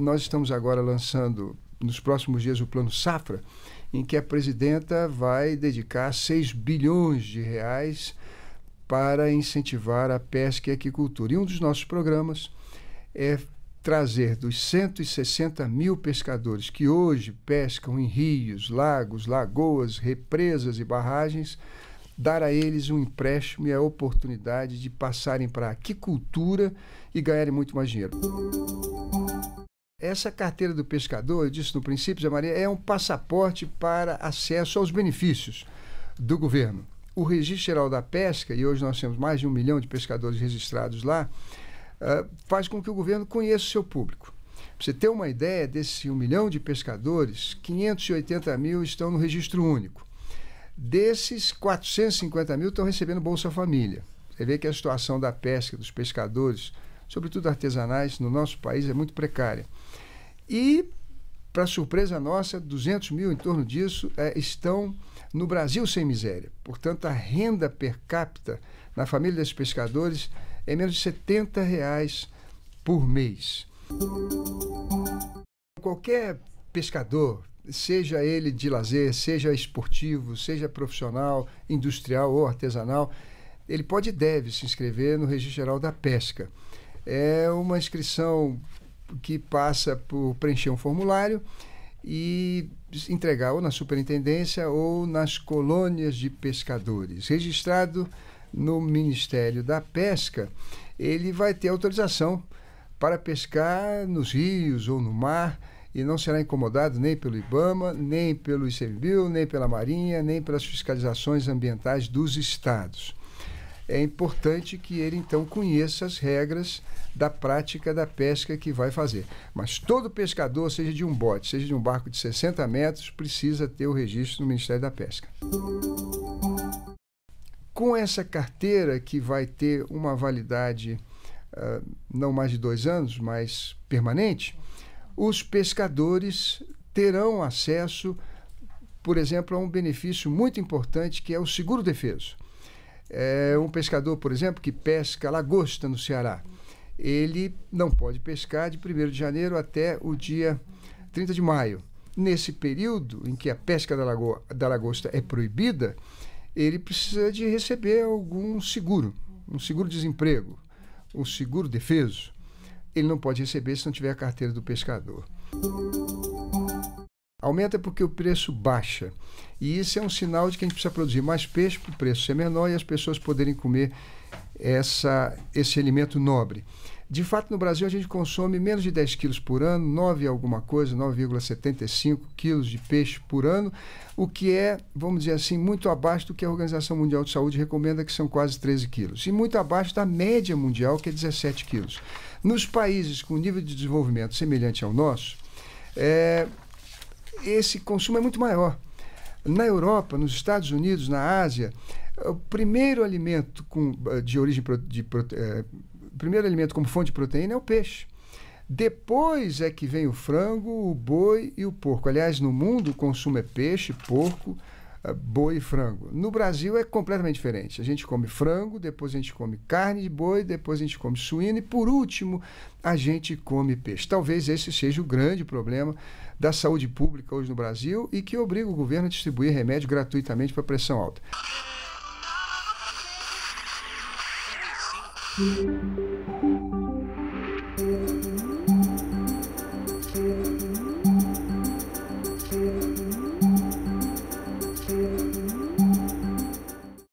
Nós estamos agora lançando, nos próximos dias, o Plano Safra, em que a presidenta vai dedicar 6 bilhões de reais para incentivar a pesca e a aquicultura. E um dos nossos programas é trazer dos 160 mil pescadores que hoje pescam em rios, lagos, lagoas, represas e barragens, dar a eles um empréstimo e a oportunidade de passarem para a aquicultura e ganharem muito mais dinheiro. Essa carteira do pescador, eu disse no princípio, Zé Maria, é um passaporte para acesso aos benefícios do governo. O Registro Geral da Pesca, e hoje nós temos mais de um milhão de pescadores registrados lá, ah, faz com que o governo conheça o seu público. Para você ter uma ideia, desse um milhão de pescadores, 580 mil estão no registro único. Desses, 450 mil estão recebendo Bolsa Família. Você vê que a situação da pesca, dos pescadores, sobretudo artesanais, no nosso país é muito precária. E, para surpresa nossa, 200 mil em torno disso é, estão no Brasil sem miséria. Portanto, a renda per capita na família desses pescadores é menos de 70 reais por mês. Qualquer pescador, seja ele de lazer, seja esportivo, seja profissional, industrial ou artesanal, ele pode e deve se inscrever no Registro Geral da Pesca. É uma inscrição que passa por preencher um formulário e entregar ou na superintendência ou nas colônias de pescadores. Registrado no Ministério da Pesca, ele vai ter autorização para pescar nos rios ou no mar e não será incomodado nem pelo IBAMA, nem pelo ICMBio, nem pela Marinha, nem pelas fiscalizações ambientais dos estados. É importante que ele então conheça as regras da prática da pesca que vai fazer. Mas todo pescador, seja de um bote, seja de um barco de 60 metros, precisa ter o registro no Ministério da Pesca. Com essa carteira, que vai ter uma validade uh, não mais de dois anos, mas permanente, os pescadores terão acesso, por exemplo, a um benefício muito importante que é o seguro defeso. É um pescador, por exemplo, que pesca lagosta no Ceará, ele não pode pescar de 1 de janeiro até o dia 30 de maio. Nesse período em que a pesca da, lagoa, da lagosta é proibida, ele precisa de receber algum seguro, um seguro-desemprego, um seguro-defeso. Ele não pode receber se não tiver a carteira do pescador. Aumenta porque o preço baixa. E isso é um sinal de que a gente precisa produzir mais peixe para o preço ser menor e as pessoas poderem comer essa, esse alimento nobre. De fato, no Brasil, a gente consome menos de 10 quilos por ano, 9 alguma coisa, 9,75 quilos de peixe por ano, o que é, vamos dizer assim, muito abaixo do que a Organização Mundial de Saúde recomenda, que são quase 13 quilos. E muito abaixo da média mundial, que é 17 quilos. Nos países com nível de desenvolvimento semelhante ao nosso, é, esse consumo é muito maior. Na Europa, nos Estados Unidos, na Ásia, o primeiro alimento com, eh, de origem de, de, primeiro alimento como fonte de proteína é o peixe. Depois é que vem o frango, o boi e o porco. Aliás, no mundo o consumo é peixe, porco, eh, boi e frango. No Brasil é completamente diferente. A gente come frango, depois a gente come carne de boi, depois a gente come suíno e por último a gente come peixe. Talvez esse seja o grande problema da saúde pública hoje no Brasil e que obriga o governo a distribuir remédio gratuitamente para pressão alta. うん